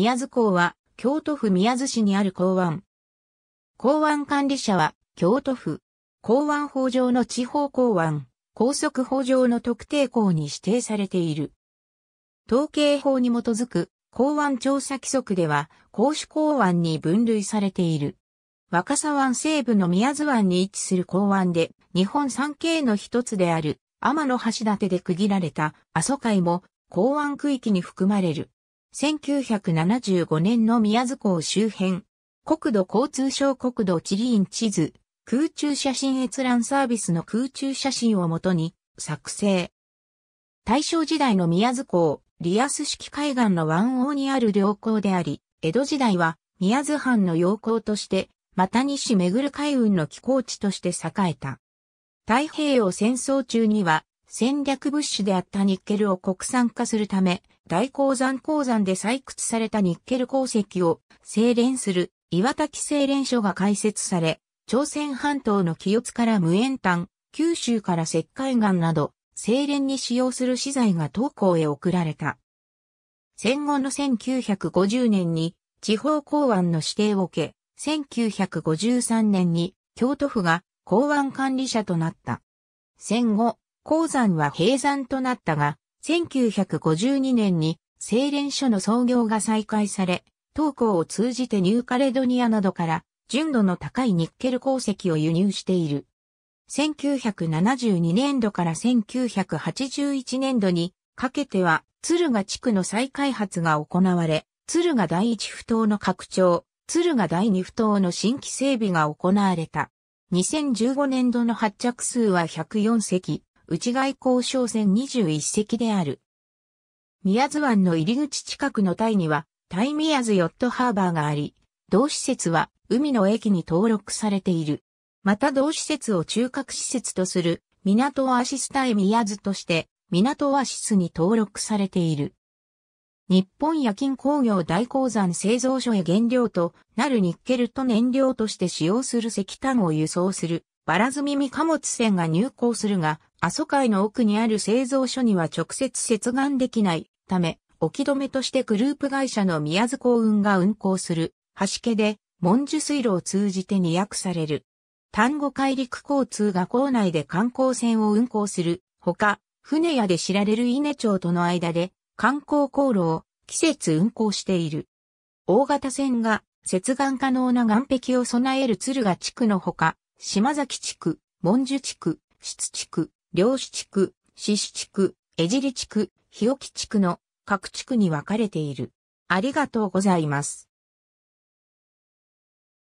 宮津港は、京都府宮津市にある港湾。港湾管理者は、京都府。港湾法上の地方港湾、高速法上の特定港に指定されている。統計法に基づく港湾調査規則では、公主港湾に分類されている。若狭湾西部の宮津湾に位置する港湾で、日本三景の一つである、天橋立で区切られた阿蘇海も港湾区域に含まれる。1975年の宮津港周辺、国土交通省国土地理院地図、空中写真閲覧サービスの空中写真をもとに作成。大正時代の宮津港、リアス式海岸の湾王にある良港であり、江戸時代は宮津藩の要港として、また西巡る海運の寄港地として栄えた。太平洋戦争中には戦略物資であったニッケルを国産化するため、大鉱山鉱山で採掘されたニッケル鉱石を精錬する岩滝精錬所が開設され、朝鮮半島の清津から無塩炭、九州から石灰岩など、精錬に使用する資材が東港へ送られた。戦後の1950年に地方港湾の指定を受け、1953年に京都府が港湾管理者となった。戦後、鉱山は閉山となったが、1952年に精錬所の創業が再開され、当港を通じてニューカレドニアなどから純度の高いニッケル鉱石を輸入している。1972年度から1981年度にかけては敦賀地区の再開発が行われ、敦賀第一不頭の拡張、敦賀第二不頭の新規整備が行われた。2015年度の発着数は104隻、内外交渉船21隻である。宮津湾の入り口近くのタイには、タイ宮津ヨットハーバーがあり、同施設は海の駅に登録されている。また同施設を中核施設とする港アシスタイ宮津として港アシスに登録されている。日本夜勤工業大鉱山製造所へ原料となるニッケルと燃料として使用する石炭を輸送するラズ積み貨物船が入港するが、阿蘇海の奥にある製造所には直接接岸できないため、置き止めとしてグループ会社の宮津港運が運航する、橋家で、文殊水路を通じて二役される。丹後海陸交通が港内で観光船を運航する、ほか、船屋で知られる稲町との間で、観光航路を季節運航している。大型船が接岸可能な岸壁を備える鶴ヶ地区のほか、島崎地区、文樹地区、質地区、漁師地区、獅子地区、江尻地区、日置地区の各地区に分かれている。ありがとうございます。